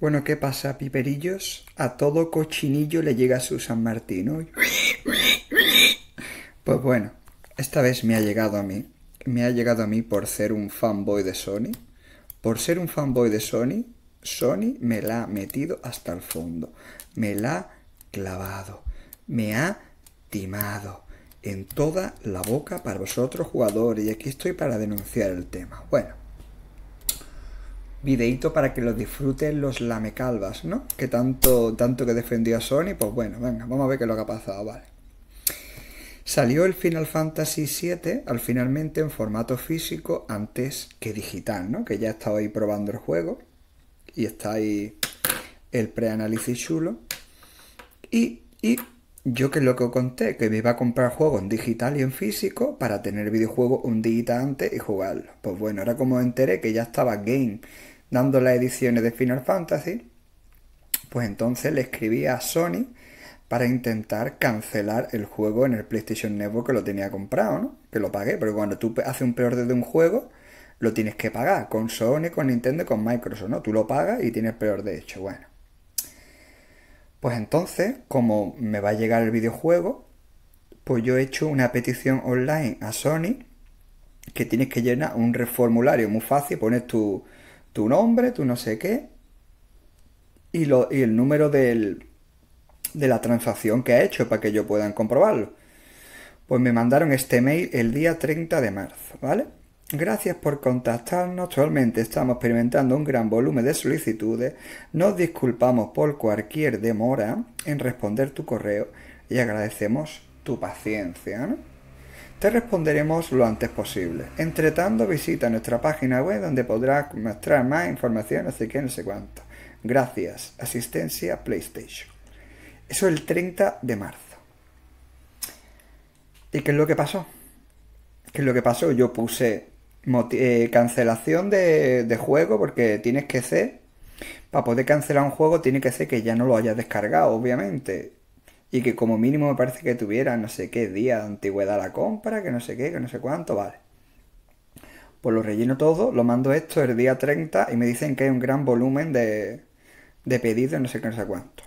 Bueno, ¿qué pasa, piperillos? A todo cochinillo le llega su San Martín Pues bueno, esta vez me ha llegado a mí. Me ha llegado a mí por ser un fanboy de Sony. Por ser un fanboy de Sony, Sony me la ha metido hasta el fondo. Me la ha clavado. Me ha timado. En toda la boca para vosotros jugadores. Y aquí estoy para denunciar el tema. Bueno videito para que lo disfruten los lamecalvas, ¿no? Que tanto, tanto que defendió a Sony, pues bueno, venga, vamos a ver qué es lo que ha pasado, vale. Salió el Final Fantasy VII al finalmente en formato físico antes que digital, ¿no? Que ya estaba ahí probando el juego y está ahí el preanálisis chulo. Y, yo que es lo que os conté, que me iba a comprar juego en digital y en físico para tener videojuego un día antes y jugarlo. Pues bueno, ahora como enteré que ya estaba Game dando las ediciones de Final Fantasy, pues entonces le escribí a Sony para intentar cancelar el juego en el PlayStation Network que lo tenía comprado, ¿no? Que lo pagué, pero cuando tú haces un peor de un juego, lo tienes que pagar con Sony, con Nintendo, con Microsoft, ¿no? Tú lo pagas y tienes peor de hecho, bueno. Pues entonces, como me va a llegar el videojuego, pues yo he hecho una petición online a Sony que tienes que llenar un reformulario muy fácil, pones tu, tu nombre, tu no sé qué, y, lo, y el número de la transacción que ha hecho para que yo puedan comprobarlo. Pues me mandaron este mail el día 30 de marzo, ¿vale? Gracias por contactarnos. Actualmente estamos experimentando un gran volumen de solicitudes. Nos disculpamos por cualquier demora en responder tu correo y agradecemos tu paciencia. ¿no? Te responderemos lo antes posible. entretanto visita nuestra página web donde podrás mostrar más información, así que no sé cuánto. Gracias, asistencia PlayStation. Eso el 30 de marzo. ¿Y qué es lo que pasó? ¿Qué es lo que pasó? Yo puse eh, cancelación de, de, juego porque tienes que ser, para poder cancelar un juego tiene que ser que ya no lo hayas descargado, obviamente y que como mínimo me parece que tuviera no sé qué día de antigüedad la compra, que no sé qué, que no sé cuánto, vale. Pues lo relleno todo, lo mando esto el día 30 y me dicen que hay un gran volumen de, de pedidos, no sé qué, no sé cuánto.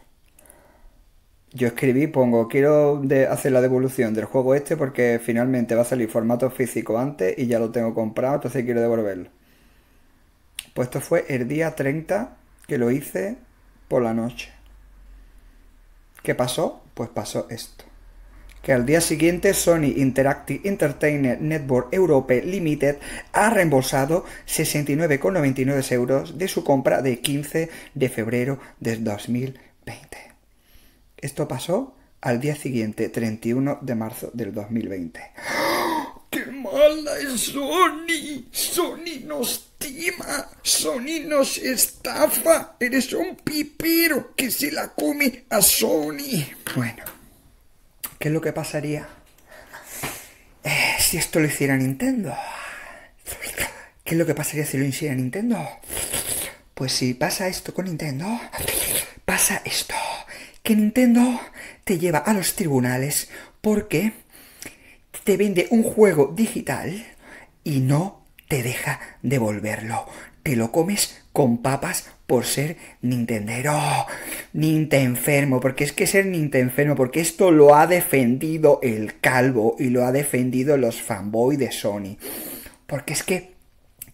Yo escribí, pongo, quiero hacer la devolución del juego este porque finalmente va a salir formato físico antes y ya lo tengo comprado, entonces quiero devolverlo. Pues esto fue el día 30 que lo hice por la noche. ¿Qué pasó? Pues pasó esto. Que al día siguiente Sony Interactive Entertainment Network Europe Limited ha reembolsado 69,99 euros de su compra de 15 de febrero del 2020. Esto pasó al día siguiente, 31 de marzo del 2020. ¡Ah! ¡Qué mala es Sony! Sony nos ¡Tima! Sony nos estafa. Eres un pipero que se la come a Sony. Bueno, ¿qué es lo que pasaría eh, si esto lo hiciera Nintendo? ¿Qué es lo que pasaría si lo hiciera Nintendo? Pues si pasa esto con Nintendo, pasa esto. Que Nintendo te lleva a los tribunales porque te vende un juego digital y no te deja devolverlo. Te lo comes con papas por ser Nintendero. Nintendo enfermo, porque es que ser enfermo porque esto lo ha defendido el calvo y lo ha defendido los fanboys de Sony. Porque es que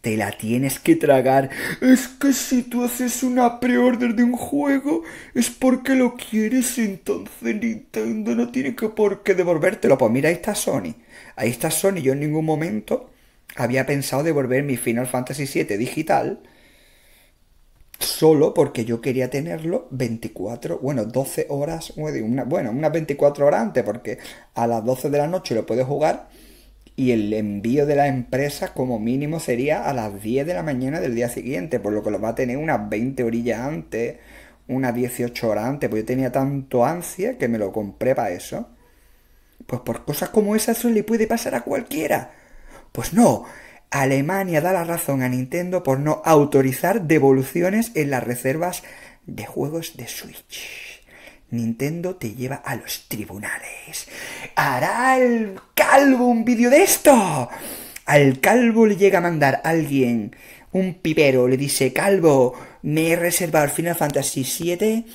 te la tienes que tragar. Es que si tú haces una pre-order de un juego, es porque lo quieres, entonces Nintendo no tiene que por qué devolvértelo. Pues mira, ahí está Sony. Ahí está Sony. Yo en ningún momento había pensado devolver mi Final Fantasy VII digital solo porque yo quería tenerlo 24, bueno, 12 horas, una, bueno, unas 24 horas antes, porque a las 12 de la noche lo puedo jugar y el envío de la empresa como mínimo sería a las 10 de la mañana del día siguiente, por lo que lo va a tener unas 20 horillas antes, unas 18 horas antes, pues yo tenía tanto ansia que me lo compré para eso. Pues por cosas como esas eso le puede pasar a cualquiera. Pues no, Alemania da la razón a Nintendo por no autorizar devoluciones en las reservas de juegos de Switch. Nintendo te lleva a los tribunales. ¿Hará el calvo un vídeo de esto? Al calvo le llega a mandar a alguien un pipero, le dice, calvo, me he reservado el Final Fantasy VII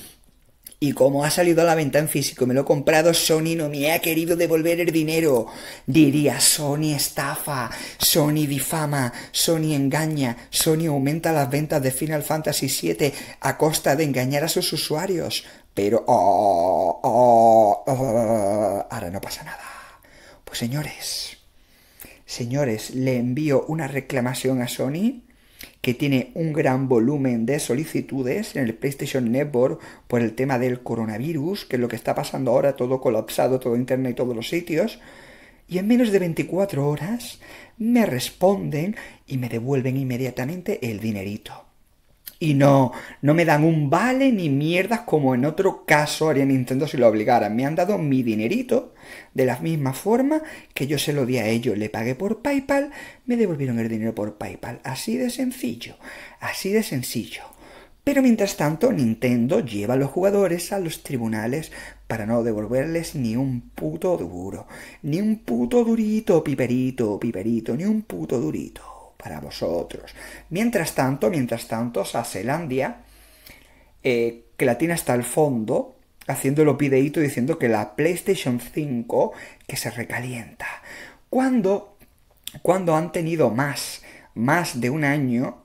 y como ha salido a la venta en físico me lo he comprado, Sony no me ha querido devolver el dinero. Diría, Sony estafa, Sony difama, Sony engaña, Sony aumenta las ventas de Final Fantasy VII a costa de engañar a sus usuarios. Pero, oh, oh, oh, ahora no pasa nada. Pues señores, señores, le envío una reclamación a Sony que tiene un gran volumen de solicitudes en el PlayStation Network por el tema del coronavirus, que es lo que está pasando ahora, todo colapsado, todo Internet, y todos los sitios. Y en menos de 24 horas me responden y me devuelven inmediatamente el dinerito y no, no me dan un vale ni mierdas como en otro caso haría Nintendo si lo obligaran. Me han dado mi dinerito de la misma forma que yo se lo di a ellos. Le pagué por PayPal, me devolvieron el dinero por PayPal. Así de sencillo, así de sencillo. Pero mientras tanto, Nintendo lleva a los jugadores a los tribunales para no devolverles ni un puto duro, ni un puto durito, piperito, piperito, ni un puto durito para vosotros. Mientras tanto, mientras tanto, Saselandia, eh, que la tiene hasta el fondo, haciéndolo pideíto diciendo que la PlayStation 5 que se recalienta. Cuando, cuando han tenido más, más de un año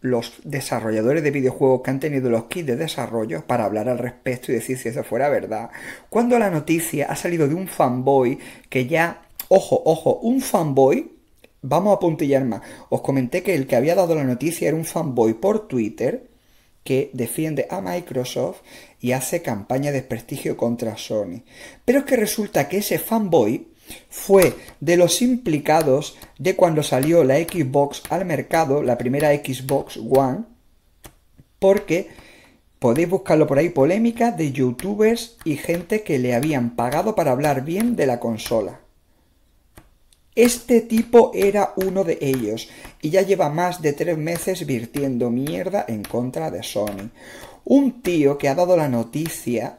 los desarrolladores de videojuegos que han tenido los kits de desarrollo para hablar al respecto y decir si eso fuera verdad, cuando la noticia ha salido de un fanboy que ya, ojo, ojo, un fanboy Vamos a puntillar más. Os comenté que el que había dado la noticia era un fanboy por Twitter que defiende a Microsoft y hace campaña de prestigio contra Sony. Pero es que resulta que ese fanboy fue de los implicados de cuando salió la Xbox al mercado, la primera Xbox One, porque podéis buscarlo por ahí, polémica de youtubers y gente que le habían pagado para hablar bien de la consola. Este tipo era uno de ellos y ya lleva más de tres meses virtiendo mierda en contra de Sony. Un tío que ha dado la noticia